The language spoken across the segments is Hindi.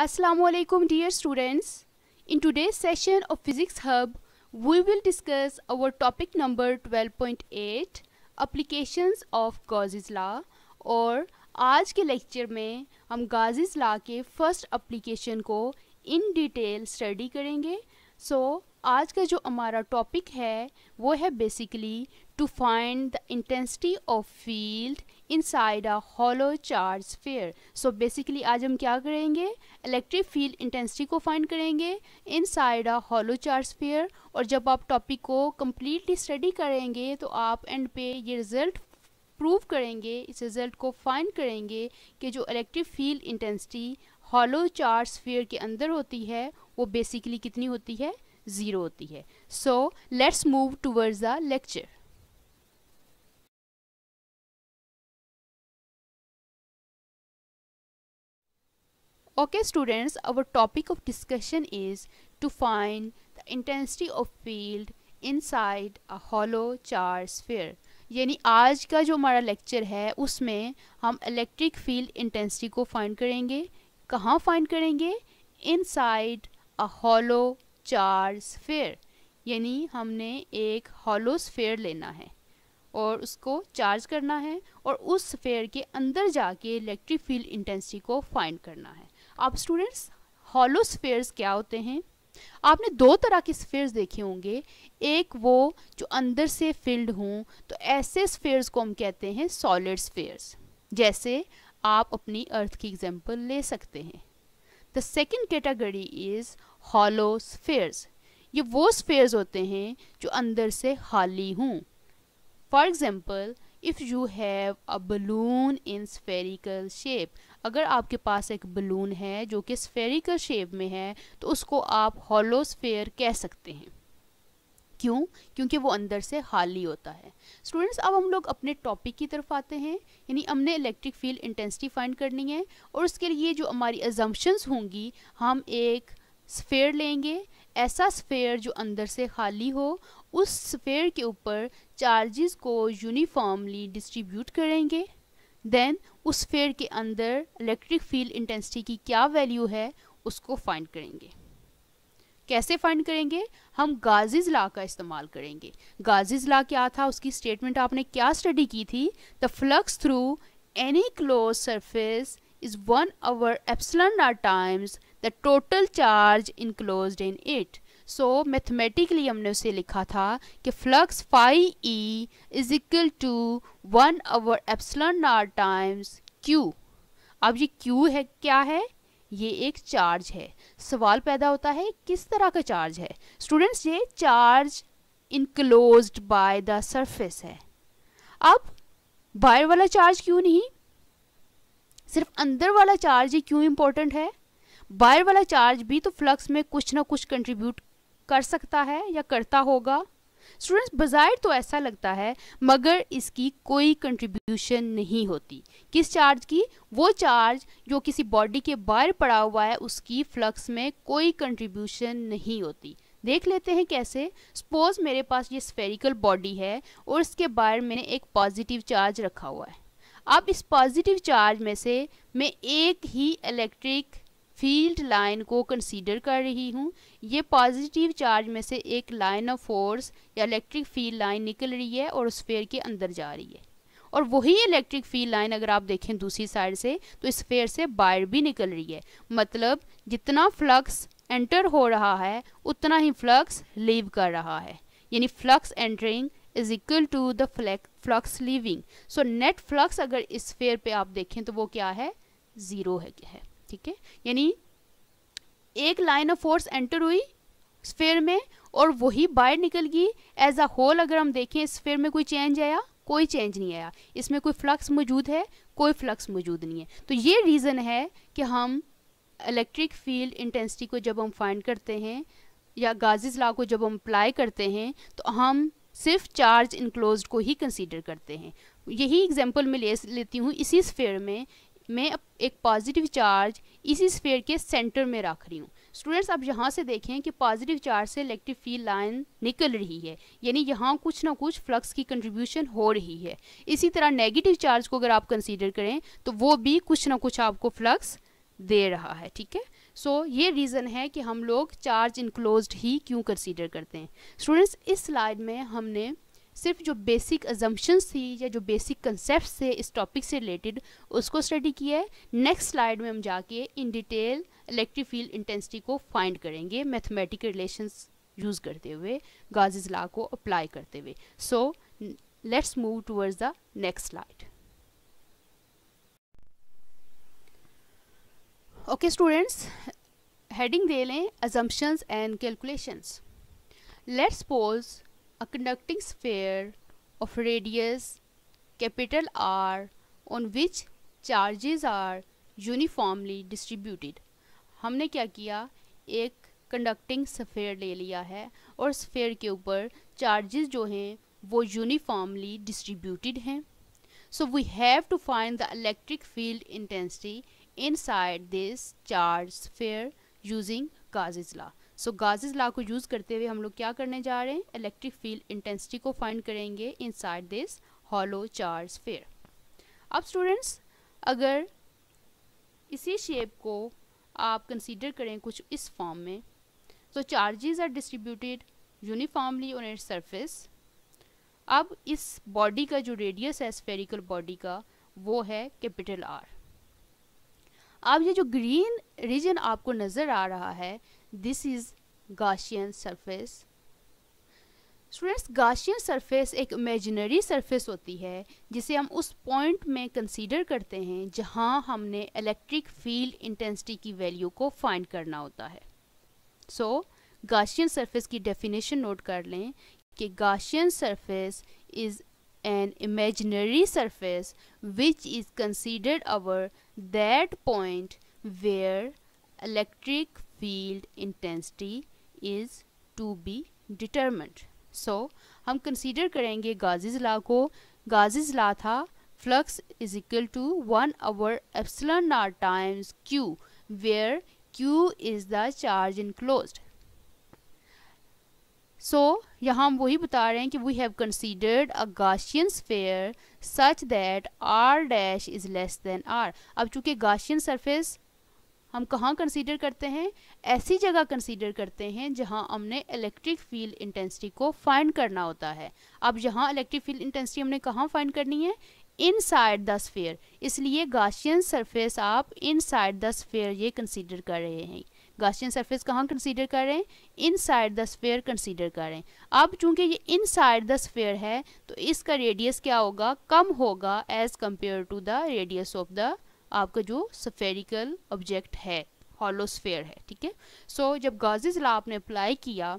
Assalamualaikum dear students. In today's session of Physics Hub, we will discuss our topic number 12.8 applications of Gauss's law और आज के लेक्चर में हम Gauss's law के first application को in detail study करेंगे सो so, आज का जो हमारा टॉपिक है वो है basically to find the intensity of field inside a hollow charge sphere so basically आज हम क्या करेंगे इलेक्ट्रिक फील्ड इंटेंसिटी को फाइंड करेंगे inside a hollow charge sphere और जब आप टॉपिक को कम्प्लीटली स्टडी करेंगे तो आप एंड पे ये रिजल्ट प्रूव करेंगे इस रिज़ल्ट को फाइंड करेंगे कि जो electric field intensity hollow charge sphere के अंदर होती है वो बेसिकली कितनी होती है ज़ीरो होती है so let's move towards the lecture okay students our topic of discussion is to find the intensity of field inside a hollow charge sphere. यानी आज का जो हमारा लेक्चर है उसमें हम इलेक्ट्रिक फील्ड इंटेंसिटी को फाइंड करेंगे कहाँ फाइंड करेंगे inside a hollow charge sphere यानी हमने एक हॉलो स्फेयर लेना है और उसको चार्ज करना है और उस स्फेयर के अंदर जाके इलेक्ट्रिक फील्ड इंटेंसिटी को फाइंड करना है आप स्टूडेंट्स हॉलो स्फेयर्स क्या होते हैं आपने दो तरह के स्फेयर्स देखे होंगे एक वो जो अंदर से फिल्ड हों तो ऐसे स्फेयर्स को हम कहते हैं सॉलिड स्फेयर्स जैसे आप अपनी अर्थ की एग्जाम्पल ले सकते हैं the second category is hollow spheres ये वो स्फेयर्स होते हैं जो अंदर से खाली हों for example if you have a balloon in spherical shape अगर आपके पास एक बलून है जो कि स्फेरिकल शेप में है तो उसको आप हॉलो स्फेयर कह सकते हैं क्यों क्योंकि वो अंदर से खाली होता है स्टूडेंट्स अब हम लोग अपने टॉपिक की तरफ आते हैं यानी हमने इलेक्ट्रिक फील्ड इंटेंसिटी फाइंड करनी है और उसके लिए जो हमारी एजम्पन्स होंगी हम एक स्फेयर लेंगे ऐसा स्फेयर जो अंदर से खाली हो उस स्फेयर के ऊपर चार्जेस को यूनिफॉर्मली डिस्ट्रीब्यूट करेंगे देन उस स्फेयर के अंदर इलेक्ट्रिक फील्ड इंटेंसिटी की क्या वैल्यू है उसको फाइंड करेंगे कैसे फाइंड करेंगे हम गाजिज ला का इस्तेमाल करेंगे गाजिज ला क्या था उसकी स्टेटमेंट आपने क्या स्टडी की थी the flux through any close surface is one over epsilon r times the total charge enclose in it so mathematically हमने उसे लिखा था कि flux phi E is equal to one over epsilon r times Q अब ये क्यू है क्या है ये एक चार्ज है सवाल पैदा होता है किस तरह का चार्ज है स्टूडेंट्स ये charge enclose by the surface है अब बाहर वाला चार्ज क्यों नहीं सिर्फ अंदर वाला चार्ज ही क्यों इम्पोर्टेंट है वायर वाला चार्ज भी तो फ्लक्स में कुछ ना कुछ कंट्रीब्यूट कर सकता है या करता होगा स्टूडेंट्स बाजार तो ऐसा लगता है मगर इसकी कोई कंट्रीब्यूशन नहीं होती किस चार्ज की वो चार्ज जो किसी बॉडी के बाहर पड़ा हुआ है उसकी फ्लक्स में कोई कंट्रीब्यूशन नहीं होती देख लेते हैं कैसे सपोज मेरे पास ये स्फेरिकल बॉडी है और इसके बाहर मैंने एक पॉजिटिव चार्ज रखा हुआ है अब इस पॉजिटिव चार्ज में से मैं एक ही इलेक्ट्रिक फील्ड लाइन को कंसीडर कर रही हूँ ये पॉजिटिव चार्ज में से एक लाइन ऑफ फोर्स या इलेक्ट्रिक फील्ड लाइन निकल रही है और स्फेयर के अंदर जा रही है और वही इलेक्ट्रिक फील्ड लाइन अगर आप देखें दूसरी साइड से तो स्फेयर से बाहर भी निकल रही है मतलब जितना फ्लक्स एंटर हो रहा है उतना ही फ्लक्स लीव कर रहा है यानी flux entering is equal to the flux leaving so net flux अगर इस फेयर पे आप देखें तो वो क्या है ज़ीरो है, है ठीक है यानी एक लाइन ऑफ फोर्स एंटर हुई स्फेयर में और वही बाहर निकल गई एज अ होल अगर हम देखें स्फेयर में कोई चेंज आया कोई चेंज नहीं आया इसमें कोई फ्लक्स मौजूद है कोई फ्लक्स मौजूद नहीं है तो ये रीज़न है कि हम इलेक्ट्रिक फील्ड इंटेंसिटी को जब हम फाइंड करते हैं या गाजिज ला को जब हम अप्लाई करते हैं तो हम सिर्फ चार्ज इनक्लोज को ही कंसीडर करते हैं यही एग्जांपल मैं ले लेती हूँ इसी स्फेयर में मैं एक पॉजिटिव चार्ज इसी स्फेयर के सेंटर में रख रही हूँ स्टूडेंट्स अब यहाँ से देखें कि पॉजिटिव चार्ज से इलेक्ट्रिक फील्ड लाइन निकल रही है यानी यहाँ कुछ ना कुछ फ्लक्स की कंट्रीब्यूशन हो रही है इसी तरह नेगेटिव चार्ज को अगर आप कंसीडर करें तो वो भी कुछ ना कुछ आपको फ्लक्स दे रहा है ठीक है सो so, ये रीज़न है कि हम लोग चार्ज इनक्लोज ही क्यों कंसीडर करते हैं स्टूडेंट्स इस स्लाइड में हमने सिर्फ जो बेसिक एजम्पन्स थी या जो बेसिक कंसेप्ट थे इस टॉपिक से रिलेटेड उसको स्टडी किया है नेक्स्ट स्लाइड में हम जाके in detail electric field intensity को फाइंड करेंगे मैथमेटिक रिलेशंस यूज़ करते हुए गाजिज ला को अप्लाई करते हुए so let's move towards the next slide okay students heading दे लें assumptions and calculations let's pose a conducting sphere of radius capital R on which charges are uniformly distributed हमने क्या किया एक कंडक्टिंग स्फेयर ले लिया है और स्फेयर के ऊपर चार्जेस जो हैं वो यूनिफॉर्मली डिस्ट्रीब्यूटेड हैं so we have to find the electric field intensity inside this charge sphere using Gauss's law so Gauss's law को यूज़ करते हुए हम लोग क्या करने जा रहे हैं इलेक्ट्रिक फील्ड इंटेंसिटी को फाइंड करेंगे inside this hollow charge sphere अब स्टूडेंट्स अगर इसी शेप को आप कंसीडर करें कुछ इस फॉर्म में so charges are distributed uniformly on its surface अब इस बॉडी का जो रेडियस है स्फेरिकल बॉडी का वो है कैपिटल आर अब ये जो ग्रीन रीजन आपको नज़र आ रहा है this is Gaussian surface students Gaussian surface एक इमेजिनरी सरफेस होती है जिसे हम उस पॉइंट में कंसीडर करते हैं जहां हमने इलेक्ट्रिक फील्ड इंटेंसिटी की वैल्यू को फाइंड करना होता है सो गाशियन सरफेस की डेफिनेशन नोट कर लें कि Gaussian surface is an imaginary surface which is considered over that point where electric field intensity is to be determined. So हम consider करेंगे गाजिज ला को गाजिज ला था flux is equal to 1 over epsilon r times q where q is the charge enclosed. So यहाँ हम वही बता रहे हैं कि we have considered a Gaussian sphere such that r dash is less than r. अब चूंकि Gaussian surface हम कहाँ कंसीडर करते हैं ऐसी जगह कंसीडर करते हैं जहाँ हमने इलेक्ट्रिक फील्ड इंटेंसिटी को फाइंड करना होता है अब यहाँ इलेक्ट्रिक फील्ड इंटेंसिटी हमने कहाँ फाइंड करनी है इन साइड द स्फेयर इसलिए गाशियन सरफेस आप इन साइड द स्फेयर ये कंसीडर कर रहे हैं गाशियन सरफेस कहाँ कंसीडर कर रहे हैं inside the sphere consider कर रहे हैं अब चूंकि ये इन साइड द स्फेयर है तो इसका रेडियस क्या होगा कम होगा as compare to the radius of the आपका जो सफेरिकल ऑब्जेक्ट है हॉलोस्फेयर है ठीक है सो जब गाजिज ला आपने अप्लाई किया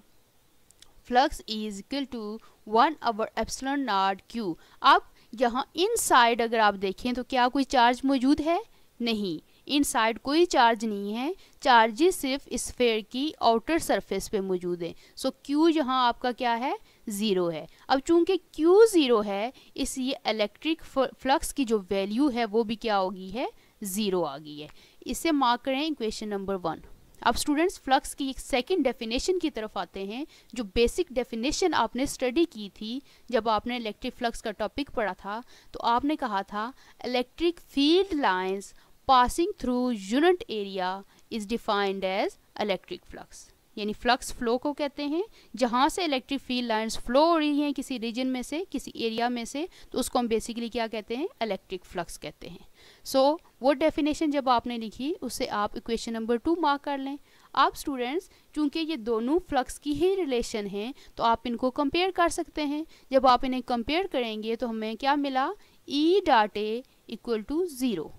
flux is equal to one over epsilon naught q अब यहाँ इन साइड अगर आप देखें तो क्या कोई चार्ज मौजूद है नहीं इन साइड कोई चार्ज नहीं है चार्जेस सिर्फ स्फेयर की आउटर सरफेस पे मौजूद हैं सो so, यहाँ आपका क्या है ज़ीरो है अब चूंकि क्यू ज़ीरो है इसलिए इलेक्ट्रिक फ्लक्स की जो वैल्यू है वो भी क्या होगी है ज़ीरो आ गई है इसे मार्क करें इक्वेशन नंबर वन अब स्टूडेंट्स फ्लक्स की एक सेकंड डेफिनेशन की तरफ आते हैं जो बेसिक डेफिनेशन आपने स्टडी की थी जब आपने इलेक्ट्रिक फ्लक्स का टॉपिक पढ़ा था तो आपने कहा था electric field lines passing through unit area is defined as electric flux यानी फ्लक्स फ्लो को कहते हैं जहाँ से इलेक्ट्रिक फील्ड लाइंस फ्लो हो रही हैं किसी रीजन में से किसी एरिया में से तो उसको हम बेसिकली क्या कहते हैं इलेक्ट्रिक फ्लक्स कहते हैं सो so, वो डेफिनेशन जब आपने लिखी उससे आप इक्वेशन नंबर टू मार्क कर लें आप स्टूडेंट्स चूंकि ये दोनों फ्लक्स की ही रिलेशन हैं तो आप इनको कंपेयर कर सकते हैं जब आप इन्हें कंपेयर करेंगे तो हमें क्या मिला E dot A equal to zero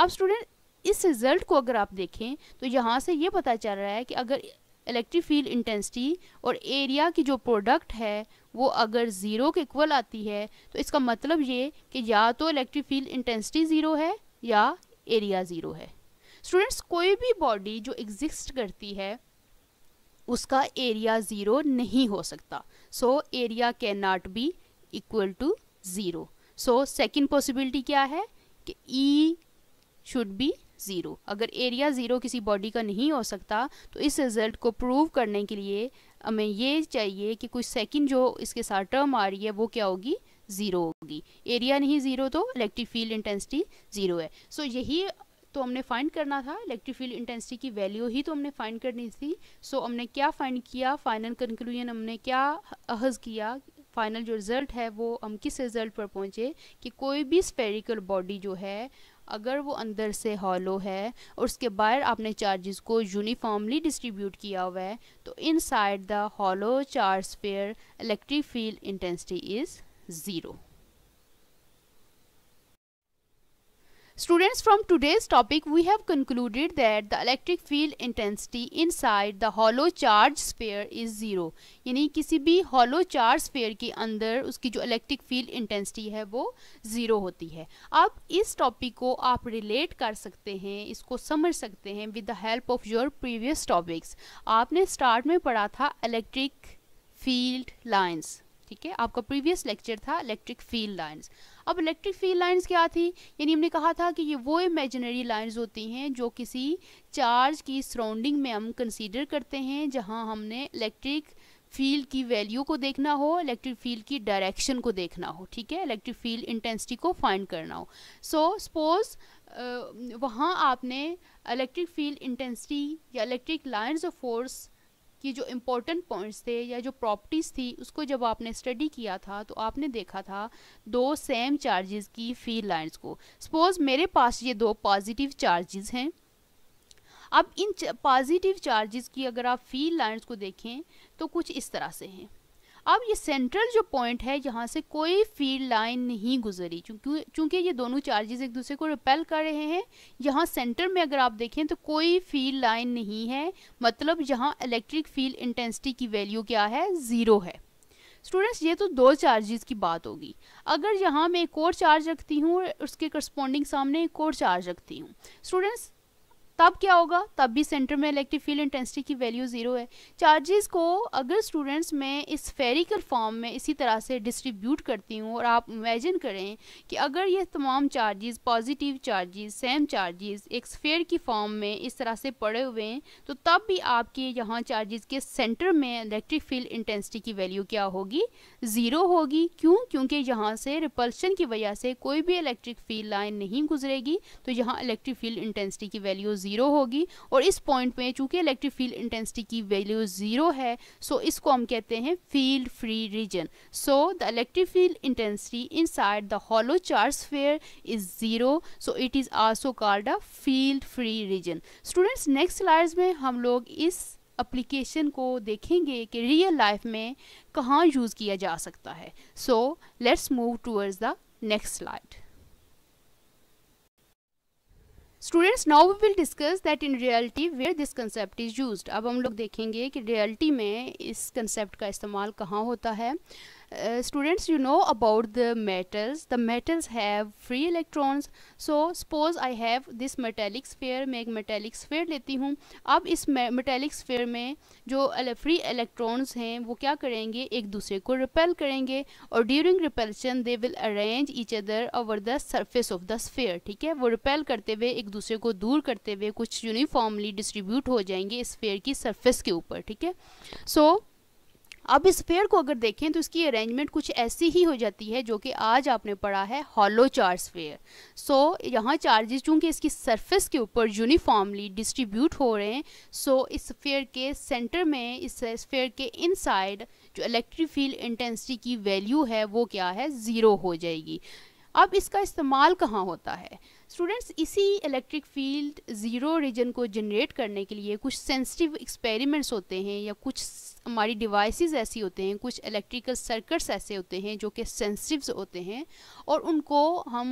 अब स्टूडेंट इस रिज़ल्ट को अगर आप देखें तो यहाँ से ये पता चल रहा है कि अगर इलेक्ट्रिक फील्ड इंटेंसिटी और एरिया की जो प्रोडक्ट है वो अगर ज़ीरो के इक्वल आती है तो इसका मतलब ये कि या तो इलेक्ट्रिक फील्ड इंटेंसिटी ज़ीरो है या एरिया ज़ीरो है स्टूडेंट्स कोई भी बॉडी जो एग्जिस्ट करती है उसका एरिया ज़ीरो नहीं हो सकता so area can not be equal to zero so second possibility क्या है कि ई शुड बी ज़ीरो अगर एरिया ज़ीरो किसी बॉडी का नहीं हो सकता तो इस रिज़ल्ट को प्रूव करने के लिए हमें ये चाहिए कि कुछ सेकंड जो इसके साथ टर्म आ रही है वो क्या होगी ज़ीरो होगी एरिया नहीं ज़ीरो तो इलेक्ट्रिक फील्ड इंटेंसिटी ज़ीरो है सो so, यही तो हमने फाइंड करना था इलेक्ट्रिक फील्ड इंटेंसिटी की वैल्यू ही तो हमने फाइंड करनी थी सो so, हमने क्या फाइंड किया फाइनल कंक्लूजन हमने क्या अहज किया फाइनल जो रिज़ल्ट है वो हम किस रिज़ल्ट पर पहुँचे कि कोई भी स्फेरिकल बॉडी जो है अगर वो अंदर से हॉलो है और उसके बाहर आपने चार्जेस को यूनिफॉर्मली डिस्ट्रीब्यूट किया हुआ है तो inside the hollow charge sphere electric field intensity is zero Students, from today's topic, we have concluded that the electric field intensity inside the hollow charge sphere is zero. yani kisi bhi hollow charge sphere ke andar uski jo electric field intensity hai wo zero hoti hai ab is topic ko aap relate kar sakte hain isko samajh sakte hain with the help of your previous topics. aapne start mein padha tha electric field lines. ठीक है आपका previous lecture था electric field lines. अब इलेक्ट्रिक फील्ड लाइंस क्या थी यानी हमने कहा था कि ये वो इमेजिनरी लाइंस होती हैं जो किसी चार्ज की सराउंडिंग में हम कंसीडर करते हैं जहां हमने इलेक्ट्रिक फील्ड की वैल्यू को देखना हो इलेक्ट्रिक फील्ड की डायरेक्शन को देखना हो ठीक है इलेक्ट्रिक फील्ड इंटेंसिटी को फाइंड करना हो सो so, सपोज़ uh, वहाँ आपने इलेक्ट्रिक फील्ड इंटेंसिटी या इलेक्ट्रिक लाइन्स ऑफ फोर्स कि जो इम्पोर्टेंट पॉइंट्स थे या जो प्रॉपर्टीज़ थी उसको जब आपने स्टडी किया था तो आपने देखा था दो सेम चार्जेस की फी लाइंस को सपोज मेरे पास ये दो पॉजिटिव चार्जेस हैं अब इन पॉजिटिव चार्जेस की अगर आप फी लाइन्स को देखें तो कुछ इस तरह से हैं अब ये सेंट्रल जो पॉइंट है यहाँ से कोई फील्ड लाइन नहीं गुजरी क्योंकि चूँकि ये दोनों चार्जेस एक दूसरे को रिपेल कर रहे हैं यहाँ सेंटर में अगर आप देखें तो कोई फील्ड लाइन नहीं है मतलब यहाँ इलेक्ट्रिक फील्ड इंटेंसिटी की वैल्यू क्या है ज़ीरो है स्टूडेंट्स ये तो दो चार्जेस की बात होगी अगर यहाँ मैं एक और चार्ज रखती हूँ उसके करस्पॉन्डिंग सामने एक और चार्ज रखती हूँ स्टूडेंट्स तब क्या होगा तब भी सेंटर में इलेक्ट्रिक फील्ड इंटेंसिटी की वैल्यू ज़ीरो है चार्जेस को अगर स्टूडेंट्स में इस फेरिकल फॉर्म में इसी तरह से डिस्ट्रीब्यूट करती हूँ और आप इमेजिन करें कि अगर ये तमाम charges positive charges same charges एक स्फेयर की फॉर्म में इस तरह से पड़े हुए हैं तो तब भी आपके यहाँ चार्जेस के सेंटर में इलेक्ट्रिक फील्ड इंटेंसिटी की वैल्यू क्या होगी ज़ीरो होगी क्यों क्योंकि यहाँ से रिपल्शन की वजह से कोई भी इलेक्ट्रिक फील्ड लाइन नहीं गुजरेगी तो यहाँ इलेक्ट्रिक फील्ड इंटेंसिटी की वैल्यू ज़ीरो ज़ीरो होगी और इस पॉइंट में चूंकि इलेक्ट्रिक फील्ड इंटेंसिटी की वैल्यू ज़ीरो है सो so इसको हम कहते हैं field free region so the electric field intensity inside the hollow charge sphere is zero so it is also called a field free region students next slides में हम लोग इस एप्लीकेशन को देखेंगे कि रियल लाइफ में कहाँ यूज़ किया जा सकता है so let's move towards the next slide students now we will discuss that in reality where this concept is used अब हम लोग देखेंगे कि रियलिटी में इस कंसेप्ट का इस्तेमाल कहाँ होता है Uh, students you know about the metals the metals have free electrons so suppose I have this metallic sphere मैं एक metallic sphere लेती हूँ अब इस metallic sphere में जो free electrons हैं वो क्या करेंगे एक दूसरे को repel करेंगे और during repulsion they will arrange each other over the surface of the sphere ठीक है वो repel करते हुए एक दूसरे को दूर करते हुए कुछ uniformly distribute हो जाएंगे sphere की surface के ऊपर ठीक है so अब इस फेयर को अगर देखें तो इसकी अरेंजमेंट कुछ ऐसी ही हो जाती है जो कि आज आपने पढ़ा है हॉलो चार्ज स्फेयर सो यहाँ चार्जेस चूँकि इसकी सरफेस के ऊपर यूनिफॉर्मली डिस्ट्रीब्यूट हो रहे हैं सो so, इस स्फेयर के सेंटर में इस स्फेयर के इनसाइड जो इलेक्ट्रिक फील्ड इंटेंसिटी की वैल्यू है वो क्या है ज़ीरो हो जाएगी अब इसका इस्तेमाल कहाँ होता है स्टूडेंट्स इसी इलेक्ट्रिक फील्ड ज़ीरो रीजन को जनरेट करने के लिए कुछ सेंसिटिव एक्सपेरिमेंट्स होते हैं या कुछ हमारी डिवाइसेस ऐसी होते हैं कुछ इलेक्ट्रिकल सर्किट्स ऐसे होते हैं जो कि सेंसिटिव होते हैं और उनको हम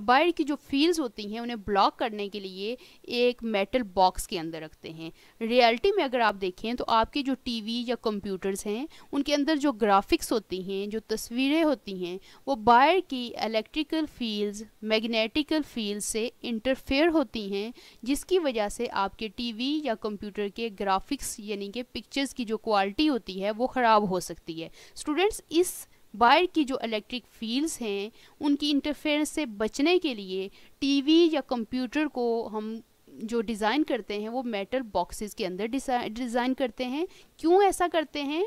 बाहर की जो फील्ड होती हैं उन्हें ब्लॉक करने के लिए एक मेटल बॉक्स के अंदर रखते हैं रियलिटी में अगर आप देखें तो आपके जो टीवी या कंप्यूटर्स हैं उनके अंदर जो ग्राफिक्स होती हैं जो तस्वीरें होती हैं वो बाहर की इलेक्ट्रिकल फील्ड मैग्नेटिकल फील्ड से इंटरफेयर होती हैं जिसकी वजह से आपके वी या कंप्यूटर के ग्राफिक्स यानी कि पिक्चर्स की जो क्वालिटी क्वालिटी होती है वो ख़राब हो सकती है स्टूडेंट्स इस वायर की जो इलेक्ट्रिक फील्ड्स हैं उनकी इंटरफेरेंस से बचने के लिए टीवी या कंप्यूटर को हम जो डिज़ाइन करते हैं वो मेटल बॉक्सेस के अंदर डिज़ाइन करते हैं क्यों ऐसा करते हैं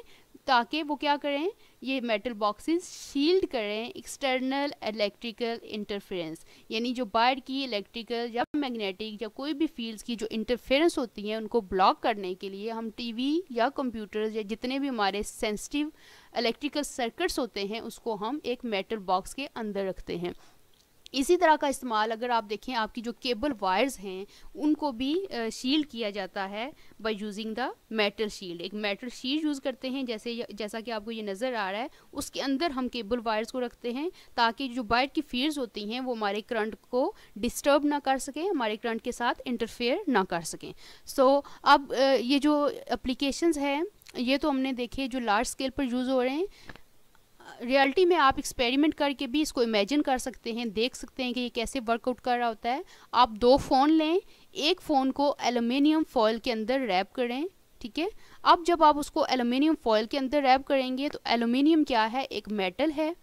ताकि वो क्या करें ये मेटल बॉक्सेस शील्ड करें एक्सटर्नल इलेक्ट्रिकल इंटरफेरेंस यानी जो बाहर की इलेक्ट्रिकल या मैग्नेटिक या कोई भी फील्ड्स की जो इंटरफेरेंस होती हैं उनको ब्लॉक करने के लिए हम टीवी या कंप्यूटर्स या जितने भी हमारे सेंसिटिव इलेक्ट्रिकल सर्किट्स होते हैं उसको हम एक मेटल बॉक्स के अंदर रखते हैं इसी तरह का इस्तेमाल अगर आप देखें आपकी जो केबल वायर्स हैं उनको भी शील्ड किया जाता है by using the metal shield एक मेटल शील्ड यूज़ करते हैं जैसे जैसा कि आपको ये नज़र आ रहा है उसके अंदर हम केबल वायर्स को रखते हैं ताकि जो बाइट की फील्ड्स होती हैं वो हमारे करंट को डिस्टर्ब ना कर सकें हमारे करंट के साथ इंटरफेयर ना कर सकें सो so, अब ये जो अप्लीकेशन हैं ये तो हमने देखे जो लार्ज स्केल पर यूज़ हो रहे हैं रियलिटी में आप एक्सपेरिमेंट करके भी इसको इमेजिन कर सकते हैं देख सकते हैं कि ये कैसे वर्कआउट कर रहा होता है आप दो फ़ोन लें एक फ़ोन को एलुमिनियम फॉयल के अंदर रैप करें ठीक है अब जब आप उसको एलुमिनियम फॉयल के अंदर रैप करेंगे तो एलुमिनियम क्या है एक मेटल है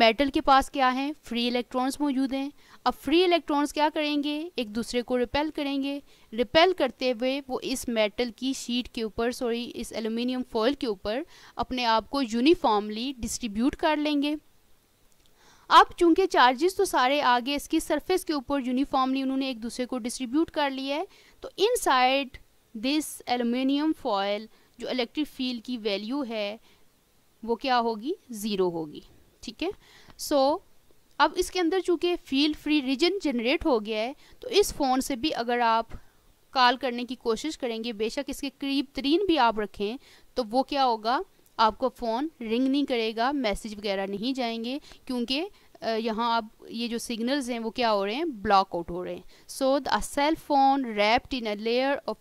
मेटल के पास क्या है फ्री इलेक्ट्रॉन्स मौजूद हैं अब फ्री इलेक्ट्रॉन्स क्या करेंगे एक दूसरे को रिपेल करेंगे रिपेल करते हुए वो इस मेटल की शीट के ऊपर सॉरी इस एल्यूमिनियम फॉयल के ऊपर अपने आप को यूनिफॉर्मली डिस्ट्रीब्यूट कर लेंगे अब चूंकि चार्जेस तो सारे आगे इसकी सरफेस के ऊपर यूनिफॉर्मली उन्होंने एक दूसरे को डिस्ट्रीब्यूट कर लिया है तो साइड दिस एलुमिनियम फॉयल जो इलेक्ट्रिक फील्ड की वैल्यू है वो क्या होगी ज़ीरो होगी ठीक है सो अब इसके अंदर चूँकि फील फ्री रीजन जनरेट हो गया है तो इस फ़ोन से भी अगर आप कॉल करने की कोशिश करेंगे बेशक इसके करीब तरीन भी आप रखें तो वो क्या होगा आपको फ़ोन रिंग नहीं करेगा मैसेज वगैरह नहीं जाएंगे क्योंकि यहाँ आप ये जो सिग्नल्स हैं वो क्या हो रहे हैं ब्लॉक आउट हो रहे हैं so the cell phone wrapped in a layer of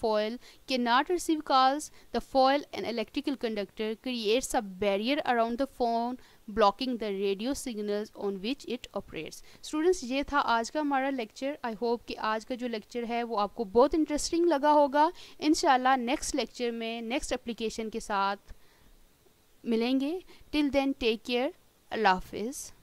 foil can not receive calls the foil and electrical conductor creates a barrier around the phone blocking the radio signal on which it operates students ये था आज का हमारा लेक्चर आई होप कि आज का जो लेक्चर है वो आपको बहुत इंटरेस्टिंग लगा होगा इन नेक्स्ट लेक्चर में नेक्स्ट एप्लीकेशन के साथ मिलेंगे टिल देन टेक केयर अल्लाह हाफिज़